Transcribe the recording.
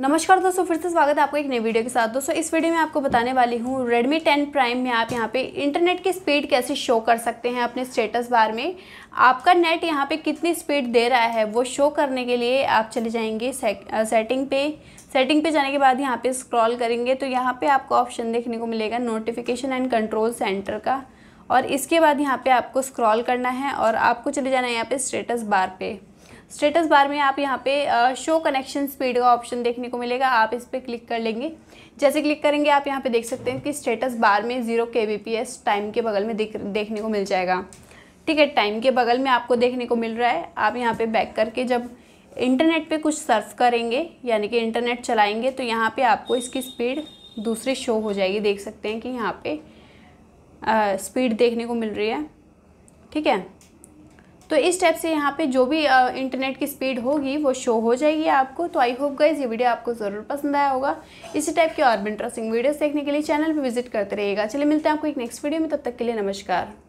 नमस्कार दोस्तों फिर से स्वागत है आपका एक नई वीडियो के साथ दोस्तों इस वीडियो में आपको बताने वाली हूँ Redmi 10 Prime में आप यहाँ पे इंटरनेट की स्पीड कैसे शो कर सकते हैं अपने स्टेटस बार में आपका नेट यहाँ पे कितनी स्पीड दे रहा है वो शो करने के लिए आप चले जाएंगे सेटिंग पे सेटिंग पे जाने के बाद यहाँ पे स्क्रॉल करेंगे तो यहाँ पे आपको ऑप्शन देखने को मिलेगा नोटिफिकेशन एंड कंट्रोल सेंटर का और इसके बाद यहाँ पर आपको स्क्रॉल करना है और आपको चले जाना है यहाँ पर स्टेटस बार पे स्टेटस बार में आप यहाँ पे शो कनेक्शन स्पीड का ऑप्शन देखने को मिलेगा आप इस पर क्लिक कर लेंगे जैसे क्लिक करेंगे आप यहाँ पे देख सकते हैं कि स्टेटस बार में जीरो के बी पी एस टाइम के बगल में देख देखने को मिल जाएगा ठीक है टाइम के बगल में आपको देखने को मिल रहा है आप यहाँ पर बैक करके जब इंटरनेट पर कुछ सर्फ करेंगे यानी कि इंटरनेट चलाएँगे तो यहाँ पर आपको इसकी स्पीड दूसरी शो हो जाएगी देख सकते हैं कि यहाँ पर स्पीड देखने को मिल रही है ठीक है तो इस टाइप से यहाँ पे जो भी इंटरनेट की स्पीड होगी वो शो हो जाएगी आपको तो आई होप गाइज ये वीडियो आपको ज़रूर पसंद आया होगा इसी टाइप के और भी इंटरेस्टिंग वीडियोस देखने के लिए चैनल पे विजिट करते रहिएगा चलिए मिलते हैं आपको एक नेक्स्ट वीडियो में तब तक के लिए नमस्कार